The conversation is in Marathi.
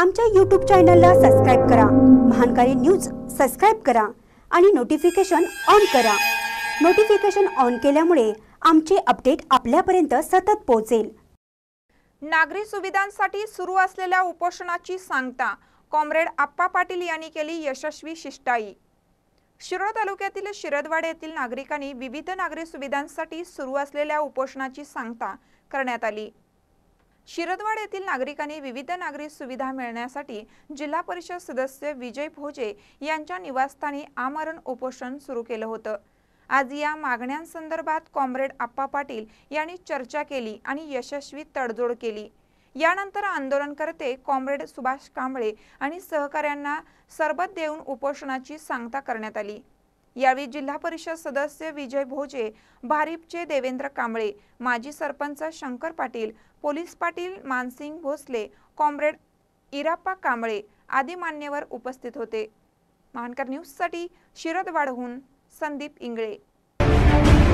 आमच्या यूट्यूब चॅनलला सबस्क्राईब करा महानकारी न्यूज सबस्क्राईब करा आणि नोटिफिकेशन ऑन करा नोटिफिकेशन ऑन केल्यामुळे आमचे अपडेट आपल्यापर्यंत सतत पोहोचेल नागरी सुविधांसाठी सुरू असलेल्या उपोषणाची सांगता कॉमरेड आप्पा पाटील यांनी केली यशस्वी शिष्टाई शिरोळ तालुक्यातील शिरदवाडे येथील नागरिकांनी विविध नागरी सुविधांसाठी सुरू असलेल्या उपोषणाची सांगता करण्यात आली शिरदवाड येथील नागरिकांनी विविध नागरी सुविधा मिळण्यासाठी जिल्हा परिषद सदस्य विजय भोजे यांच्या निवासस्थानी आमरण उपोषण सुरू केलं होतं आज या मागण्यांसंदर्भात कॉम्रेड आप्पा पाटील यांनी चर्चा केली आणि यशस्वी तडजोड केली यानंतर आंदोलनकर्ते कॉम्रेड सुभाष कांबळे आणि सहकाऱ्यांना सरबत देऊन उपोषणाची सांगता करण्यात आली यावेळी जिल्हा परिषद सदस्य विजय भोजे भारिपचे देवेंद्र कांबळे माजी सरपंच शंकर पाटील पोलीस पाटील मानसिंग भोसले कॉम्रेड इराप्पा कांबळे आदी मान्यवर उपस्थित होते मानकर न्यूजसाठी शिरदवाडहून संदीप इंगळे